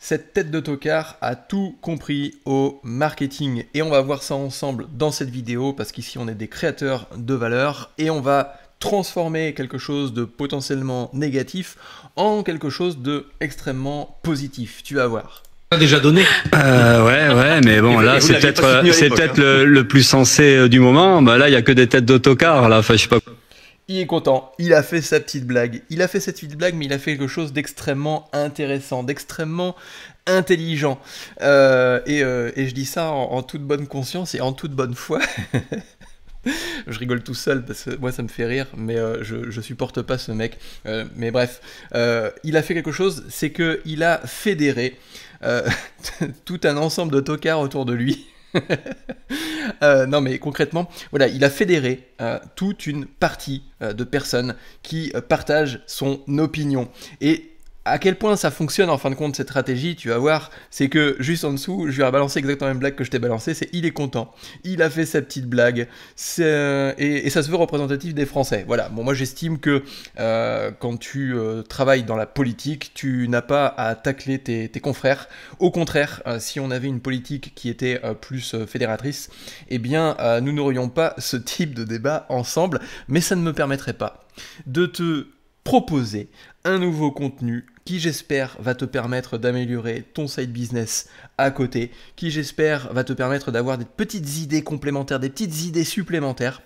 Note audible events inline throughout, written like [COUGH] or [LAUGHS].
Cette tête de tocard a tout compris au marketing et on va voir ça ensemble dans cette vidéo parce qu'ici on est des créateurs de valeur et on va transformer quelque chose de potentiellement négatif en quelque chose de extrêmement positif. Tu vas voir déjà donné. Euh, ouais, ouais, mais bon, là, c'est peut-être, c'est peut-être hein. le, plus sensé euh, du moment. Bah là, il y a que des têtes d'autocar. Là, enfin, je sais pas il est content, il a fait sa petite blague. Il a fait cette petite blague, mais il a fait quelque chose d'extrêmement intéressant, d'extrêmement intelligent. Euh, euh, et, je dis ça en, toute bonne conscience et en toute bonne foi. [LAUGHS] je rigole tout seul parce que moi ça me fait rire, mais euh, je, je, supporte pas ce mec. mais bref, il a fait quelque chose, c'est que il a fédéré [LAUGHS] tout un ensemble de tocards autour de lui. [LAUGHS] [LAUGHS] Euh, non, mais concrètement, voilà, il a fédéré euh, toute une partie euh, de personnes qui partagent son opinion. Et à quel point ça fonctionne en fin de compte cette stratégie, tu vas voir, c'est que juste en dessous, je lui ai balancé exactement la même blague que je t'ai balancée, c'est il est content, il a fait sa petite blague, euh, et, ça se veut représentatif des Français. Voilà, bon moi j'estime que euh, quand tu euh, travailles dans la politique, tu n'as pas à tacler tes, tes confrères. Au contraire, si on avait une politique qui était plus fédératrice, eh bien nous n'aurions pas ce type de débat ensemble, mais ça ne me permettrait pas de te proposer un nouveau contenu qui j'espère va te permettre d'améliorer ton side business à côté, qui j'espère va te permettre d'avoir des petites idées complémentaires, des petites idées supplémentaires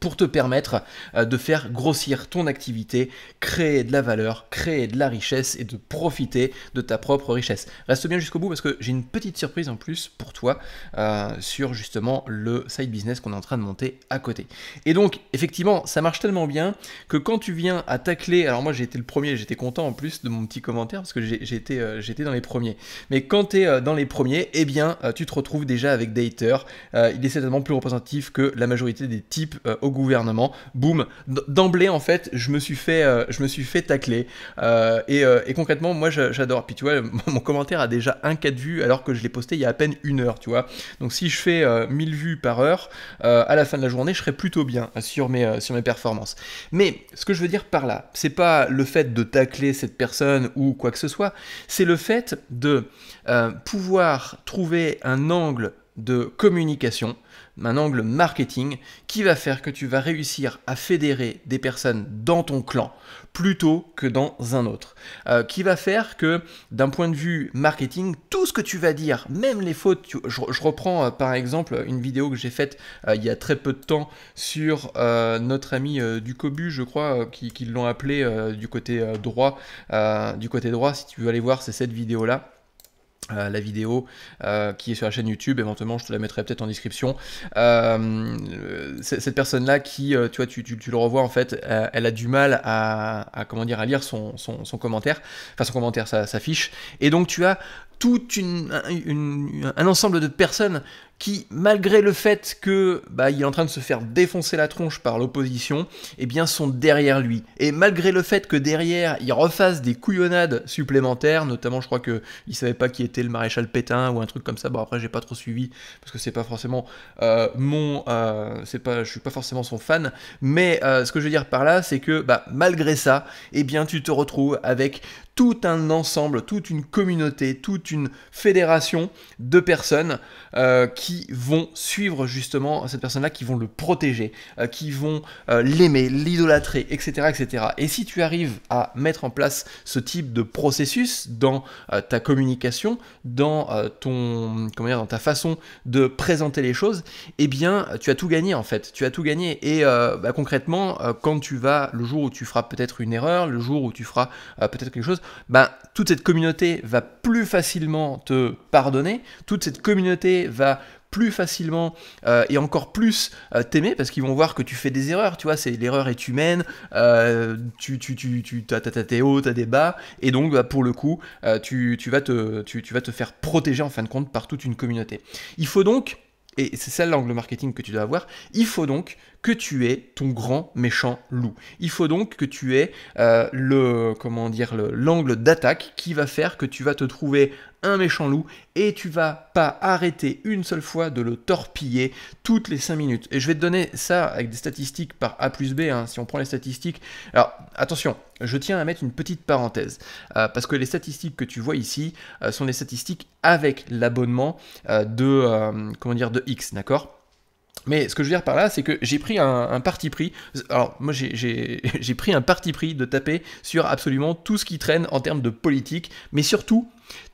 pour te permettre euh, de faire grossir ton activité, créer de la valeur, créer de la richesse et de profiter de ta propre richesse. Reste bien jusqu'au bout parce que j'ai une petite surprise en plus pour toi euh, sur justement le side business qu'on est en train de monter à côté. Et donc effectivement ça marche tellement bien que quand tu viens à clé, alors moi j'ai été le premier, j'étais content en plus de mon petit commentaire parce que euh, j'étais dans les premiers, mais quand tu es dans les premiers, eh bien tu te retrouves déjà avec Dater. il est certainement plus représentatif que la majorité des types au gouvernement. Boum, d'emblée en fait, je me suis fait, euh, je me suis fait tacler. Euh, euh, et, concrètement, moi j'adore. Puis tu vois, [LAUGHS] mon commentaire a déjà un cas de vue alors que je l'ai posté il y a à peine une heure, tu vois. Donc si je fais 1000 vues par heure, à la fin de la journée, je serai plutôt bien sur mes, sur mes performances. Mais ce que je veux dire par là, c'est pas le fait de tacler cette personne ou quoi que ce soit, c'est le fait de pouvoir trouver un angle de communication, un angle marketing qui va faire que tu vas réussir à fédérer des personnes dans ton clan plutôt que dans un autre. Euh, qui va faire que d'un point de vue marketing, tout ce que tu vas dire, même les fautes, je, reprends euh, par exemple une vidéo que j'ai faite euh, il y a très peu de temps sur notre ami du Cobu, je crois, qui, l'ont appelé du côté droit. du côté droit, si tu veux aller voir, c'est cette vidéo-là. Euh, la vidéo euh, qui est sur la chaîne YouTube, éventuellement je te la mettrai peut-être en description. Euh, cette personne-là qui, tu vois, tu, tu, le revois en fait, elle a du mal à, comment dire, à lire son, son, commentaire, enfin son commentaire, ça s'affiche Et donc tu as tout un ensemble de personnes qui, malgré le fait que bah, il est en train de se faire défoncer la tronche par l'opposition, et eh bien sont derrière lui. Et malgré le fait que derrière il refasse des couillonnades supplémentaires, notamment je crois que il savait pas qui était le maréchal Pétain ou un truc comme ça. Bon après j'ai pas trop suivi parce que c'est pas forcément euh, mon, euh, c'est pas, je suis pas forcément son fan. Mais euh, ce que je veux dire par là, c'est que bah, malgré ça, et eh bien tu te retrouves avec tout un ensemble, toute une communauté, toute une fédération de personnes euh, qui vont suivre justement cette personne-là, qui vont le protéger, euh, qui vont euh, l'aimer, l'idolâtrer, etc., etc. Et si tu arrives à mettre en place ce type de processus dans ta communication, dans ton, comment dire, dans ta façon de présenter les choses, et eh bien, tu as tout gagné en fait. Tu as tout gagné. Et bah, concrètement, quand tu vas, le jour où tu feras peut-être une erreur, le jour où tu feras peut-être quelque chose, ben toute cette communauté va plus facilement te pardonner, toute cette communauté va plus facilement euh, et encore plus euh, t'aimer parce qu'ils vont voir que tu fais des erreurs, tu vois, c'est l'erreur est humaine, euh, tu, tu, tu, tu as, tes hauts, t'as des bas, et donc bah, pour le coup, tu, tu, vas te, tu, tu vas te faire protéger en fin de compte par toute une communauté. Il faut donc, et c'est ça l'angle marketing que tu dois avoir, il faut donc que tu es ton grand méchant loup. Il faut donc que tu aies euh, le comment dire l'angle d'attaque qui va faire que tu vas te trouver un méchant loup et tu vas pas arrêter une seule fois de le torpiller toutes les 5 minutes. Et je vais te donner ça avec des statistiques par A plus B, hein, si on prend les statistiques. Alors attention, je tiens à mettre une petite parenthèse, euh, parce que les statistiques que tu vois ici euh, sont des statistiques avec l'abonnement de, comment dire, de X, d'accord mais ce que je veux dire par là, c'est que j'ai pris un, parti pris. Alors, moi, [LAUGHS] j'ai pris un parti pris de taper sur absolument tout ce qui traîne en termes de politique, mais surtout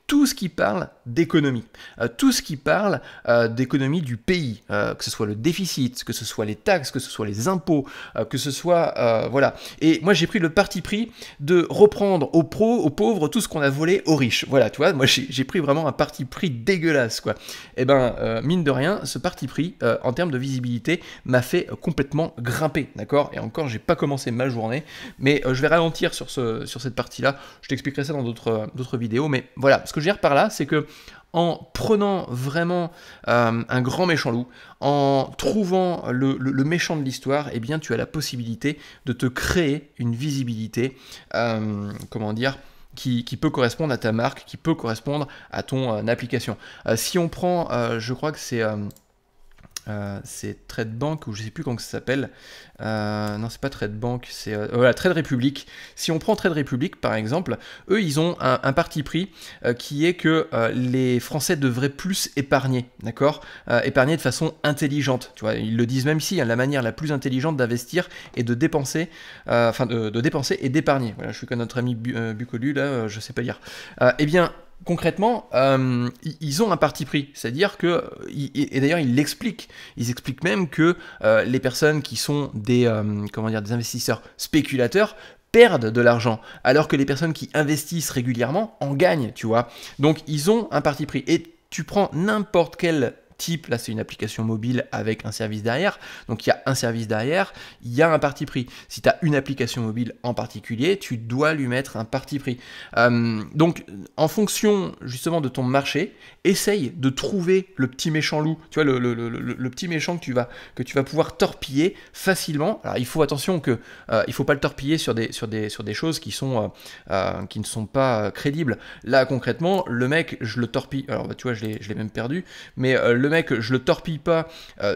tout ce qui parle d'économie, euh, tout ce qui parle euh, d'économie du pays, euh, que ce soit le déficit, que ce soit les taxes, que ce soit les impôts, que ce soit voilà. Et moi j'ai pris le parti pris de reprendre aux pros, aux pauvres tout ce qu'on a volé aux riches. Voilà, tu vois, moi j'ai pris vraiment un parti pris dégueulasse quoi. Et eh ben mine de rien, ce parti pris en termes de visibilité m'a fait complètement grimper, d'accord. Et encore, j'ai pas commencé ma journée, mais je vais ralentir sur ce sur cette partie là. Je t'expliquerai ça dans d'autres d'autres vidéos, mais voilà. parce que par là, c'est que en prenant vraiment euh, un grand méchant loup, en trouvant le, méchant de l'histoire, et eh bien tu as la possibilité de te créer une visibilité, euh, comment dire, qui, peut correspondre à ta marque, qui peut correspondre à ton euh, application. si on prend, je crois que c'est euh, c'est Trade Bank ou je sais plus comment ça s'appelle. Euh, non, c'est pas Trade Bank, c'est euh, voilà, Trade République. Si on prend Trade République, par exemple, eux ils ont un, parti pris qui est que les Français devraient plus épargner, d'accord Épargner de façon intelligente. Tu vois, ils le disent même ici, hein, la manière la plus intelligente d'investir et de dépenser, enfin de, dépenser et d'épargner. Voilà, je suis comme notre ami Bucolu là, je ne sais pas lire. eh bien, concrètement, euh, ils ont un parti pris. C'est-à-dire que, et d'ailleurs ils l'expliquent, ils expliquent même que euh, les personnes qui sont des, euh, comment dire, des investisseurs spéculateurs perdent de l'argent, alors que les personnes qui investissent régulièrement en gagnent, tu vois. Donc ils ont un parti pris. Et tu prends n'importe quel type, là c'est une application mobile avec un service derrière, donc il y a un service derrière, il y a un parti pris. Si tu as une application mobile en particulier, tu dois lui mettre un parti pris. Euh, donc, en fonction justement de ton marché, essaye de trouver le petit méchant loup, tu vois, le, le, le, petit méchant que tu, vas, que tu vas pouvoir torpiller facilement. Alors, il faut attention que euh, il faut pas le torpiller sur des, sur des, sur des choses qui, sont, euh, qui ne sont pas crédibles. Là, concrètement, le mec, je le torpille. Alors, bah, tu vois, je l'ai même perdu, mais le mec, je le torpille pas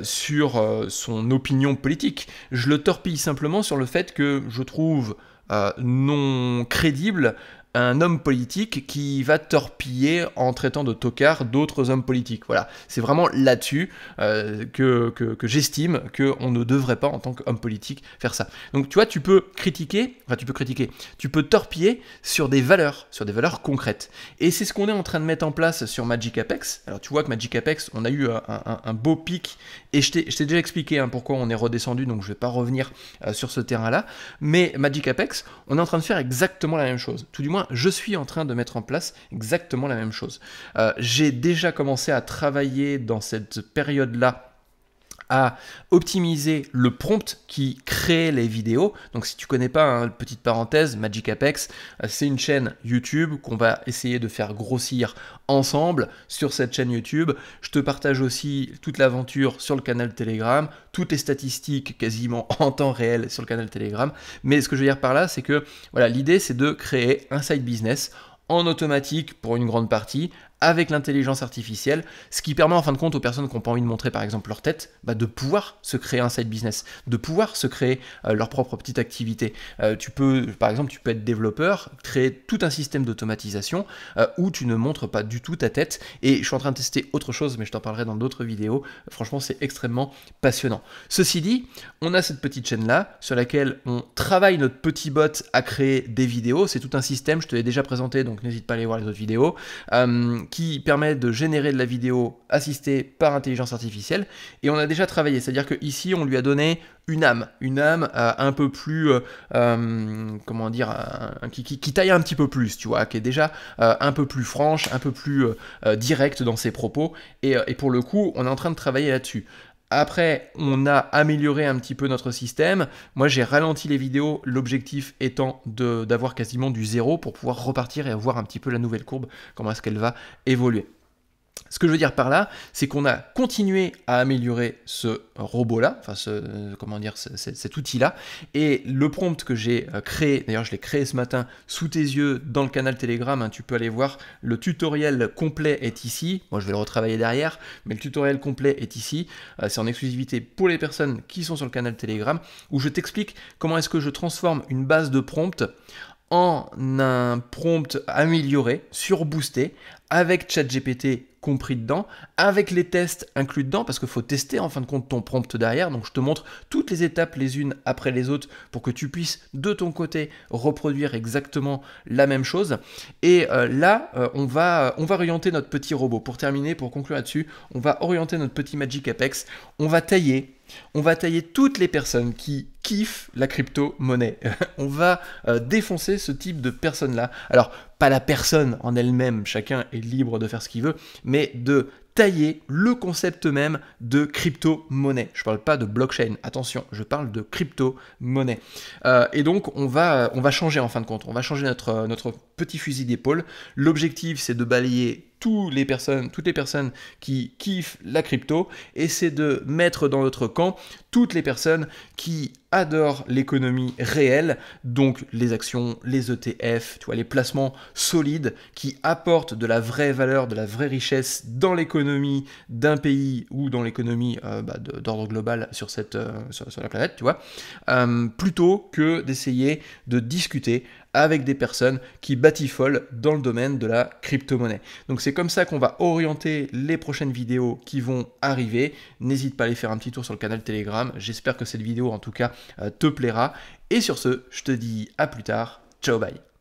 sur son opinion politique. Je le torpille simplement sur le fait que je trouve euh, non crédible un homme politique qui va torpiller en traitant de tocard d'autres hommes politiques. Voilà, c'est vraiment là-dessus euh, que, que, j'estime qu'on ne devrait pas, en tant qu'homme politique, faire ça. Donc tu vois, tu peux critiquer, enfin tu peux critiquer, tu peux torpiller sur des valeurs, sur des valeurs concrètes. Et c'est ce qu'on est en train de mettre en place sur Magic Apex. Alors tu vois que Magic Apex, on a eu euh, un, beau pic, et je t'ai déjà expliqué hein, pourquoi on est redescendu, donc je ne vais pas revenir euh, sur ce terrain-là. Mais Magic Apex, on est en train de faire exactement la même chose, tout du moins je suis en train de mettre en place exactement la même chose. Euh, j'ai déjà commencé à travailler dans cette période-là à optimiser le prompt qui crée les vidéos. Donc si tu connais pas, hein, petite parenthèse, Magic Apex, euh, c'est une chaîne YouTube qu'on va essayer de faire grossir ensemble sur cette chaîne YouTube. Je te partage aussi toute l'aventure sur le canal Telegram, toutes les statistiques quasiment [LAUGHS] en temps réel sur le canal Telegram. Mais ce que je veux dire par là, c'est que voilà, l'idée c'est de créer un side business en automatique pour une grande partie, avec l'intelligence artificielle, ce qui permet en fin de compte aux personnes qui n'ont pas envie de montrer par exemple leur tête, bah, de pouvoir se créer un side business, de pouvoir se créer euh, leur propre petite activité. Euh, tu peux, par exemple, tu peux être développeur, créer tout un système d'automatisation euh, où tu ne montres pas du tout ta tête. Et je suis en train de tester autre chose, mais je t'en parlerai dans d'autres vidéos. Franchement, c'est extrêmement passionnant. Ceci dit, on a cette petite chaîne là sur laquelle on travaille notre petit bot à créer des vidéos. C'est tout un système, je te l'ai déjà présenté, donc n'hésite pas à aller voir les autres vidéos qui permet de générer de la vidéo assistée par intelligence artificielle. Et on a déjà travaillé, c'est-à-dire qu'ici, on lui a donné une âme, une âme euh, un peu plus, euh, euh, comment dire, qui, qui, taille un petit peu plus, tu vois, qui est déjà un peu plus franche, un peu plus directe dans ses propos. et, pour le coup, on est en train de travailler là-dessus. Après, on a amélioré un petit peu notre système. Moi, j'ai ralenti les vidéos, l'objectif étant d'avoir quasiment du zéro pour pouvoir repartir et avoir un petit peu la nouvelle courbe, comment est-ce qu'elle va évoluer. Ce que je veux dire par là, c'est qu'on a continué à améliorer ce robot-là, enfin ce, comment dire, cet outil-là, et le prompt que j'ai euh, créé, d'ailleurs je l'ai créé ce matin sous tes yeux dans le canal Telegram, hein, tu peux aller voir, le tutoriel complet est ici, moi je vais le retravailler derrière, mais le tutoriel complet est ici, euh, c'est en exclusivité pour les personnes qui sont sur le canal Telegram, où je t'explique comment est-ce que je transforme une base de prompt en un prompt amélioré, surboosté, avec ChatGPT compris dedans, avec les tests inclus dedans, parce que faut tester en fin de compte ton prompt derrière. Donc je te montre toutes les étapes les unes après les autres pour que tu puisses de ton côté reproduire exactement la même chose. Et euh, là, euh, on, va, euh, on va orienter notre petit robot. Pour terminer, pour conclure là-dessus, on va orienter notre petit Magic Apex. On va tailler on va tailler toutes les personnes qui kiffe la crypto-monnaie. [LAUGHS] on va euh, défoncer ce type de personnes-là. Alors, pas la personne en elle-même, chacun est libre de faire ce qu'il veut, mais de tailler le concept même de crypto-monnaie. Je ne parle pas de blockchain, attention, je parle de crypto-monnaie. Euh, et donc, on va, on va changer en fin de compte, on va changer notre, euh, notre petit fusil d'épaule. L'objectif, c'est de balayer toutes les personnes, toutes les personnes qui kiffent la crypto, et c'est de mettre dans notre camp toutes les personnes qui adore l'économie réelle, donc les actions, les ETF, tu vois, les placements solides qui apportent de la vraie valeur, de la vraie richesse dans l'économie d'un pays ou dans l'économie euh, bah, d'ordre global sur, cette, euh, sur, la planète, tu vois, euh, plutôt que d'essayer de discuter avec des personnes qui batifolent dans le domaine de la crypto-monnaie. Donc c'est comme ça qu'on va orienter les prochaines vidéos qui vont arriver. N'hésite pas à aller faire un petit tour sur le canal Telegram. J'espère que cette vidéo en tout cas euh, te plaira. Et sur ce, je te dis à plus tard. Ciao, bye.